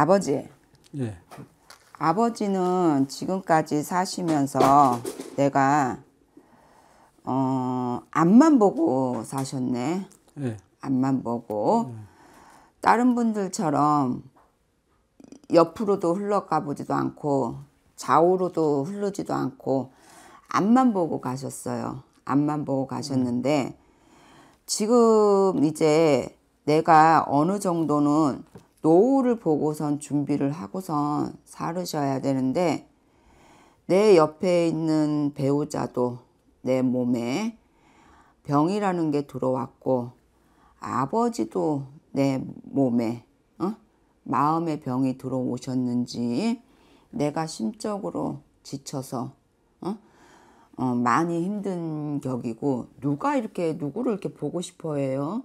아버지. 예. 아버지는 지금까지 사시면서 내가 어, 앞만 보고 사셨네. 예. 앞만 보고 예. 다른 분들처럼 옆으로도 흘러가 보지도 않고 좌우로도 흐르지도 않고 앞만 보고 가셨어요. 앞만 보고 가셨는데 음. 지금 이제 내가 어느 정도는 노후를 보고선 준비를 하고선 사르셔야 되는데 내 옆에 있는 배우자도 내 몸에 병이라는 게 들어왔고 아버지도 내 몸에 어? 마음의 병이 들어오셨는지 내가 심적으로 지쳐서 어? 어, 많이 힘든 격이고 누가 이렇게 누구를 이렇게 보고 싶어해요?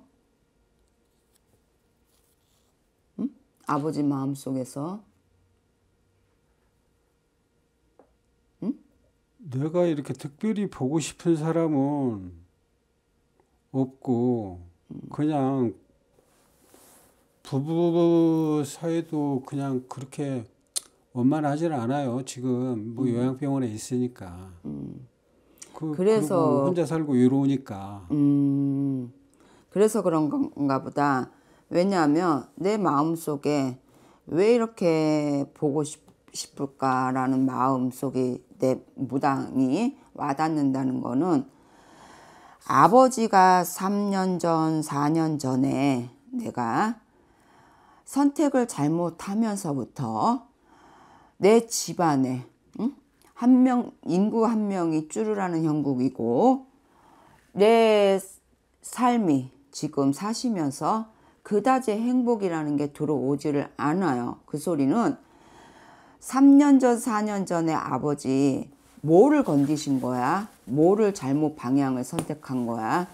아버지 마음 속에서 응? 내가 이렇게 특별히 보고 싶은 사람은 없고 그냥 부부 사이도 그냥 그렇게 원만하질 않아요. 지금 뭐 음. 요양병원에 있으니까. 음. 그, 래서 혼자 살고 외로우니까. 음. 그래서 그런 건가 보다. 왜냐하면 내 마음속에 왜 이렇게 보고 싶을까라는 마음속에내 무당이 와닿는다는 거는 아버지가 3년 전, 4년 전에 내가 선택을 잘못하면서부터 내 집안에 한명 인구 한 명이 쭈르라는 형국이고 내 삶이 지금 사시면서 그다지 행복이라는 게 들어오지를 않아요. 그 소리는 3년 전, 4년 전에 아버지 뭐를 건드신 거야? 뭐를 잘못 방향을 선택한 거야?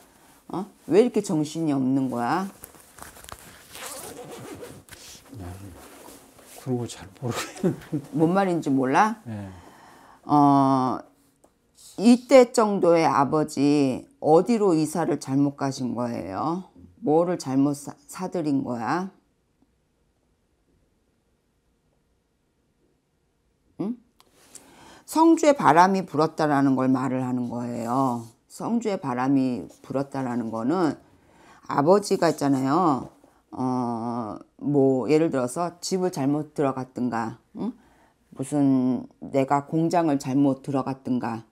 어? 왜 이렇게 정신이 없는 거야? 그런 거 잘 모르겠는데. 뭔 말인지 몰라? 네. 어, 이때 정도의 아버지 어디로 이사를 잘못 가신 거예요? 뭐를 잘못 사, 사들인 거야? 응? 성주의 바람이 불었다라는 걸 말을 하는 거예요. 성주의 바람이 불었다라는 거는 아버지가 있잖아요. 어, 뭐, 예를 들어서 집을 잘못 들어갔든가, 응? 무슨 내가 공장을 잘못 들어갔든가,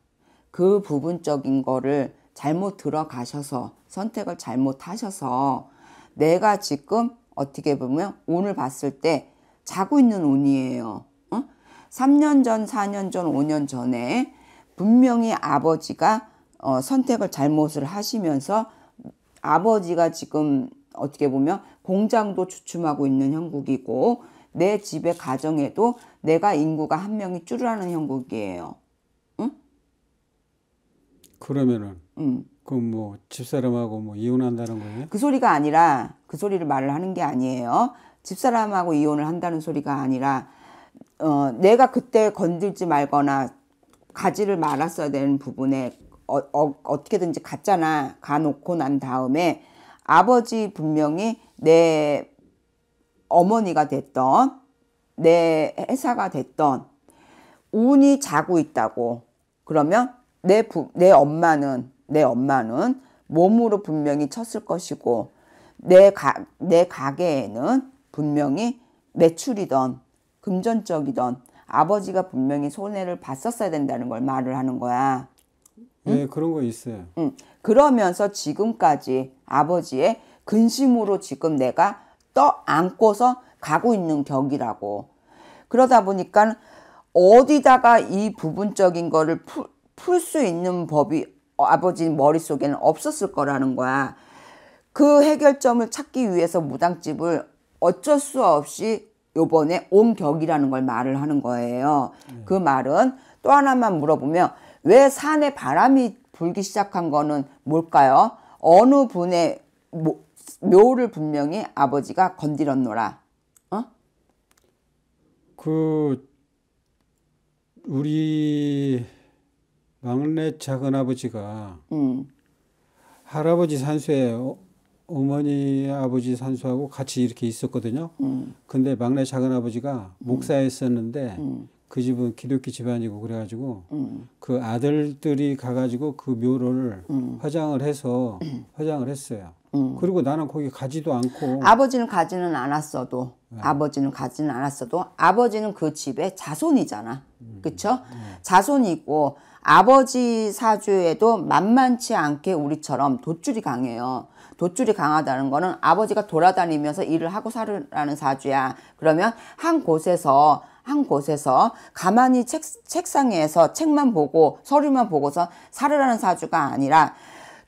그 부분적인 거를 잘못 들어가셔서 선택을 잘못하셔서 내가 지금 어떻게 보면 오늘 봤을 때 자고 있는 운이에요. 어? 3년 전, 4년 전, 5년 전에 분명히 아버지가 어, 선택을 잘못을 하시면서 아버지가 지금 어떻게 보면 공장도 주춤하고 있는 형국이고 내 집의 가정에도 내가 인구가 한 명이 줄으라는 형국이에요. 응? 그러면은 응. 그럼 뭐 집사람하고 뭐 이혼한다는 거예요? 그 소리가 아니라 그 소리를 말을 하는 게 아니에요. 집사람하고 이혼을 한다는 소리가 아니라 어, 내가 그때 건들지 말거나 가지를 말았어야 되는 부분에 어, 어 떻게든지 갔잖아. 가놓고 난 다음에 아버지 분명히 내 어머니가 됐던 내 회사가 됐던 운이 자고 있다고 그러면 내, 부, 내 엄마는 내 엄마는 몸으로 분명히 쳤을 것이고 내, 가, 내 가게에는 분명히 매출이던 금전적이던 아버지가 분명히 손해를 봤었어야 된다는 걸 말을 하는 거야. 예, 응? 네, 그런 거 있어요. 응. 그러면서 지금까지 아버지의 근심으로 지금 내가 떠 안고서 가고 있는 격이라고. 그러다 보니까 어디다가 이 부분적인 거를 풀수 있는 법이 어, 아버지 머릿속에는 없었을 거라는 거야. 그 해결점을 찾기 위해서 무당집을 어쩔 수 없이 요번에 온 격이라는 걸 말을 하는 거예요. 그 말은 또 하나만 물어보면 왜 산에 바람이 불기 시작한 거는 뭘까요? 어느 분의 묘를 분명히 아버지가 건드렸노라. 어? 그 우리 막내 작은 아버지가 음. 할아버지 산소에 어머니 아버지 산소하고 같이 이렇게 있었거든요. 음. 근데 막내 작은 아버지가 목사였었는데 그 집은 기독교 집안이고 그래가지고 그 아들들이 가가지고 그 묘를 화장을 해서 화장을 했어요. 음. 그리고 나는 거기 가지도 않고 아버지는 가지는 않았어도 네. 아버지는 가지는 않았어도 아버지는 그 집의 자손이잖아. 음. 그쵸? 네. 자손이고 아버지 사주에도 만만치 않게 우리처럼 돗줄이 강해요. 돗줄이 강하다는 거는 아버지가 돌아다니면서 일을 하고 살으라는 사주야. 그러면 한 곳에서 한 곳에서 가만히 책, 책상에서 책만 보고 서류만 보고서 살으라는 사주가 아니라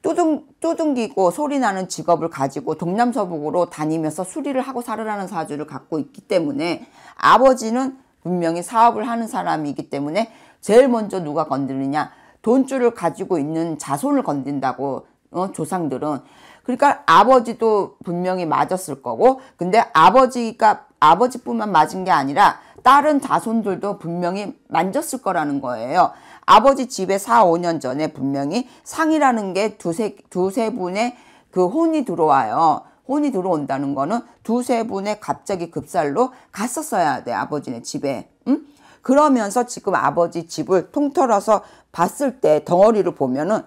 뚜둥, 뚜둥기고 소리나는 직업을 가지고 동남서북으로 다니면서 수리를 하고 살으라는 사주를 갖고 있기 때문에 아버지는 분명히 사업을 하는 사람이기 때문에 제일 먼저 누가 건드리냐 돈줄을 가지고 있는 자손을 건든다고 어, 조상들은 그러니까 아버지도 분명히 맞았을 거고 근데 아버지가 아버지뿐만 맞은 게 아니라 다른 자손들도 분명히 만졌을 거라는 거예요. 아버지 집에 4, 5년 전에 분명히 상이라는 게 두세, 두 세 분의 그 혼이 들어와요. 혼이 들어온다는 거는 두세 분의 갑자기 급살로 갔었어야 돼, 아버지네 집에. 응? 그러면서 지금 아버지 집을 통틀어서 봤을 때 덩어리를 보면은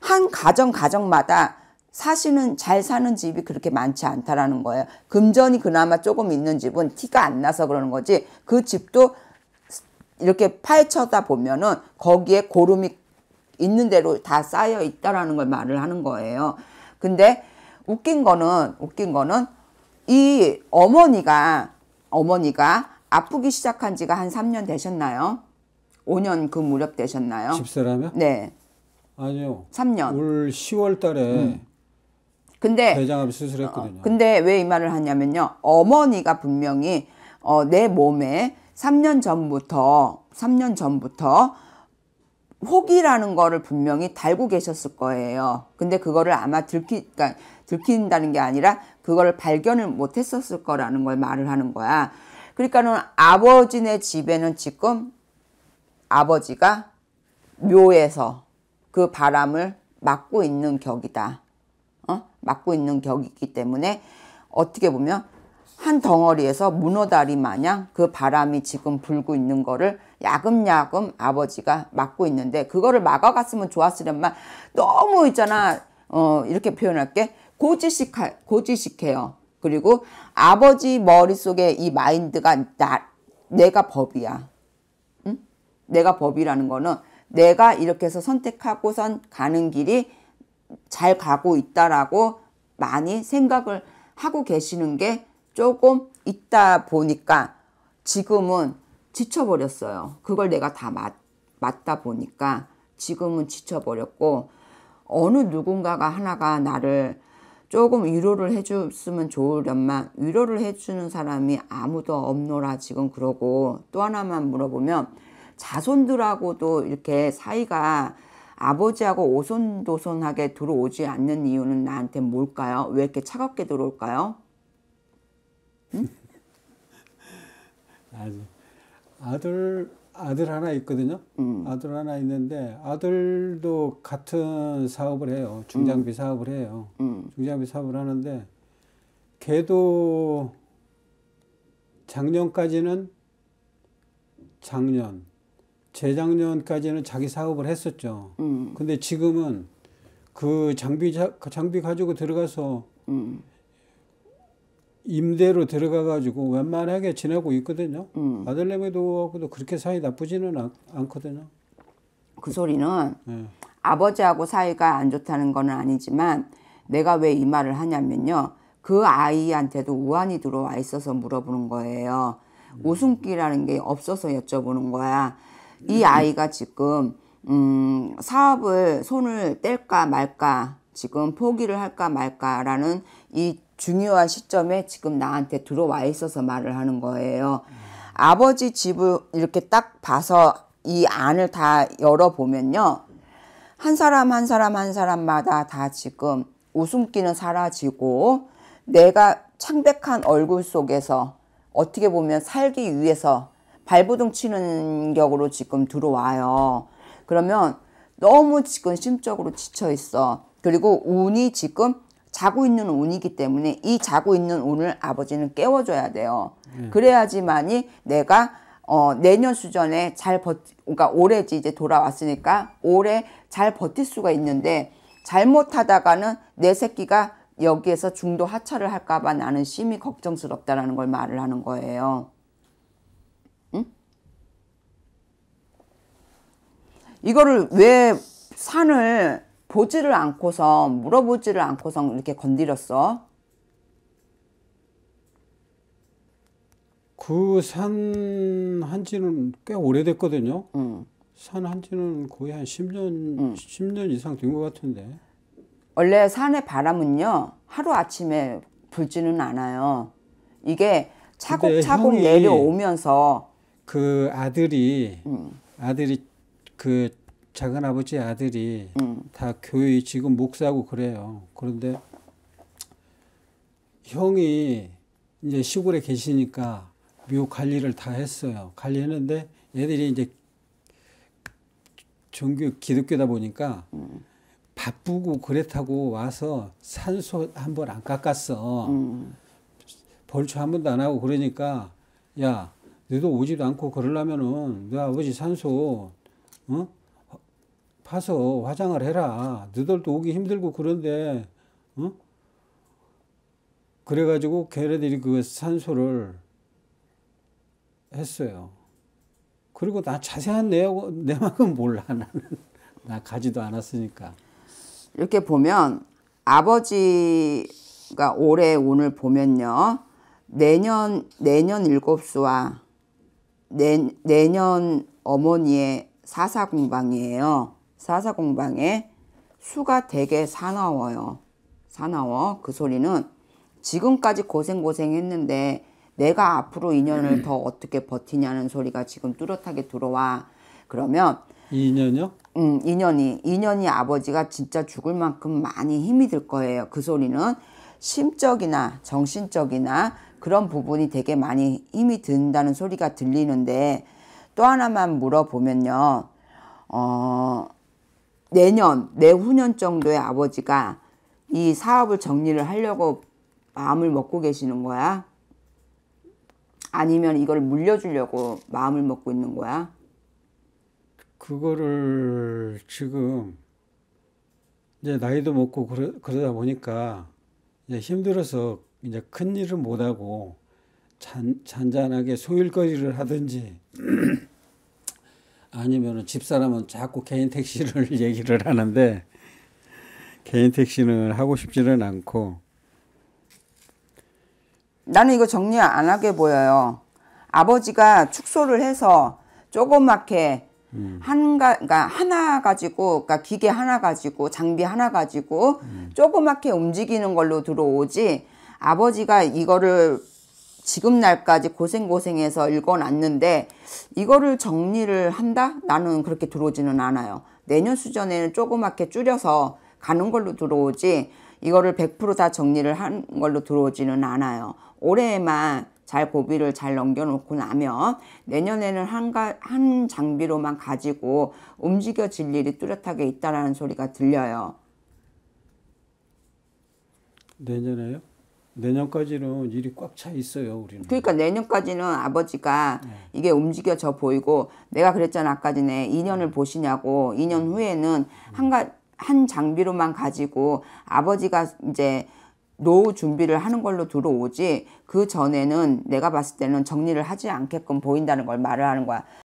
한 가정 가정마다 사시은잘 사는 집이 그렇게 많지 않다라는 거예요. 금전이 그나마 조금 있는 집은 티가 안 나서 그러는 거지 그 집도 이렇게 파헤쳐다 보면은 거기에 고름이 있는 대로 다 쌓여 있다라는 걸 말을 하는 거예요. 근데 웃긴 거는 웃긴 거는 이 어머니가 어머니가 아프기 시작한 지가 한 3년 되셨나요? 5년 그 무렵 되셨나요? 집사라면? 네. 아니요. 3년. 올 10월 달에 음. 근데 대장암 수술했거든요. 어, 근데 왜 이 말을 하냐면요. 어머니가 분명히 어, 내 몸에 3년 전부터 3년 전부터 혹이라는 거를 분명히 달고 계셨을 거예요. 근데 그거를 아마 들키, 그러니까 들킨다는 게 아니라 그거를 발견을 못 했었을 거라는 걸 말을 하는 거야. 그러니까는 아버지네 집에는 지금 아버지가 묘에서 그 바람을 막고 있는 격이다. 맞고 있는 격이 있기 때문에 어떻게 보면 한 덩어리에서 문어다리 마냥 그 바람이 지금 불고 있는 거를 야금야금 아버지가 막고 있는데 그거를 막아갔으면 좋았으련만 너무 있잖아 어 이렇게 표현할게 고지식 고지식해요 그리고 아버지 머릿속에 이 마인드가 나, 내가 법이야 응? 내가 법이라는 거는 내가 이렇게 해서 선택하고선 가는 길이 잘 가고 있다라고 많이 생각을 하고 계시는 게 조금 있다 보니까 지금은 지쳐버렸어요. 그걸 내가 다 맞, 맞다 보니까 지금은 지쳐버렸고 어느 누군가가 하나가 나를 조금 위로를 해줬으면 좋으련만 위로를 해주는 사람이 아무도 없노라 지금 그러고 또 하나만 물어보면 자손들하고도 이렇게 사이가 아버지하고 오손도손하게 들어오지 않는 이유는 나한테 뭘까요? 왜 이렇게 차갑게 들어올까요? 응? 아들 아들 하나 있거든요. 음. 아들 하나 있는데 아들도 같은 사업을 해요. 중장비 음. 사업을 해요. 음. 중장비 사업을 하는데 걔도 작년까지는 작년 재작년까지는 자기 사업을 했었죠. 음. 근데 지금은 그 장비 자, 그 장비 가지고 들어가서 음. 임대로 들어가 가지고 웬만하게 지내고 있거든요. 음. 아들내미도 하고도 그렇게 사이 나쁘지는 않, 않거든요. 그 소리는 네. 아버지하고 사이가 안 좋다는 건 아니지만 내가 왜 이 말을 하냐면요. 그 아이한테도 우환이 들어와 있어서 물어보는 거예요. 음. 웃음기라는 게 없어서 여쭤보는 거야. 이 아이가 지금 음, 사업을 손을 뗄까 말까 지금 포기를 할까 말까라는 이 중요한 시점에 지금 나한테 들어와 있어서 말을 하는 거예요. 아버지 집을 이렇게 딱 봐서 이 안을 다 열어보면요. 한 사람 한 사람 한 사람마다 다 지금 웃음기는 사라지고 내가 창백한 얼굴 속에서 어떻게 보면 살기 위해서 발부둥 치는 격으로 지금 들어와요. 그러면 너무 지금 심적으로 지쳐 있어. 그리고 운이 지금 자고 있는 운이기 때문에 이 자고 있는 운을 아버지는 깨워줘야 돼요. 예. 그래야지만이 내가 어, 내년 수전에 잘 버티, 그러니까 올해지 이제 돌아왔으니까 올해 잘 버틸 수가 있는데 잘못하다가는 내 새끼가 여기에서 중도 하차를 할까봐 나는 심히 걱정스럽다라는 걸 말을 하는 거예요. 이거를 왜 산을 보지를 않고서 물어보지를 않고서 이렇게 건드렸어? 그 산 한지는 꽤 오래됐거든요. 음. 산 한지는 거의 한 10년, 음. 10년 이상 된 것 같은데. 원래 산의 바람은요, 하루아침에 불지는 않아요. 이게 차곡차곡 내려오면서. 그 아들이, 음. 아들이 그 작은 아버지 아들이 음. 다 교회 지금 목사고 그래요. 그런데 형이 이제 시골에 계시니까 묘 관리를 다 했어요. 관리했는데 얘들이 이제 종교 기독교다 보니까 음. 바쁘고 그랬다고 와서 산소 한번 안 깎았어. 음. 벌초 한 번도 안 하고 그러니까 야 너도 오지도 않고 그러려면은 너 아버지 산소 어? 파서 화장을 해라. 너들도 오기 힘들고 그런데, 어? 그래가지고 걔네들이 그 산소를 했어요. 그리고 나 자세한 내용, 내막은 몰라. 나는. 나 가지도 않았으니까. 이렇게 보면 아버지가 올해 오늘 보면요. 내년, 내년 일곱수와 내, 내년 어머니의 사사공방이에요. 사사공방에 수가 되게 사나워요. 사나워. 그 소리는 지금까지 고생고생 했는데 내가 앞으로 2년을 더 어떻게 버티냐는 소리가 지금 뚜렷하게 들어와. 그러면 2년이요? 음, 2년이 2년이 아버지가 진짜 죽을 만큼 많이 힘이 들 거예요. 그 소리는 심적이나 정신적이나 그런 부분이 되게 많이 힘이 든다는 소리가 들리는데 또 하나만 물어보면요. 어, 내년, 내후년 정도에 아버지가 이 사업을 정리를 하려고 마음을 먹고 계시는 거야? 아니면 이걸 물려주려고 마음을 먹고 있는 거야? 그거를 지금 이제 나이도 먹고 그러, 그러다 보니까 이제 힘들어서 이제 큰 일은 못 하고 잔, 잔잔하게 소일거리를 하든지 아니면 집사람은 자꾸 개인 택시를 얘기를 하는데 개인 택시는 하고 싶지는 않고 나는 이거 정리 안 하게 보여요. 아버지가 축소를 해서 조그맣게 음. 한가 그러니까 하나 가지고 그러니까 기계 하나 가지고 장비 하나 가지고 음. 조그맣게 움직이는 걸로 들어오지 아버지가 이거를 지금 날까지 고생고생해서 읽어놨는데 이거를 정리를 한다? 나는 그렇게 들어오지는 않아요. 내년 수전에는 조그맣게 줄여서 가는 걸로 들어오지 이거를 100%다 정리를 한 걸로 들어오지는 않아요. 올해에만 잘 고비를 잘 넘겨놓고 나면 내년에는 한가, 한 장비로만 가지고 움직여질 일이 뚜렷하게 있다라는 소리가 들려요. 내년에요? 내년까지는 일이 꽉 차 있어요, 우리는. 그러니까 내년까지는 아버지가 네. 이게 움직여져 보이고 내가 그랬잖아, 아까 전에 2년을 보시냐고 2년 후에는 네. 한가 한 장비로만 가지고 아버지가 이제 노후 준비를 하는 걸로 들어오지 그 전에는 내가 봤을 때는 정리를 하지 않게끔 보인다는 걸 말을 하는 거야.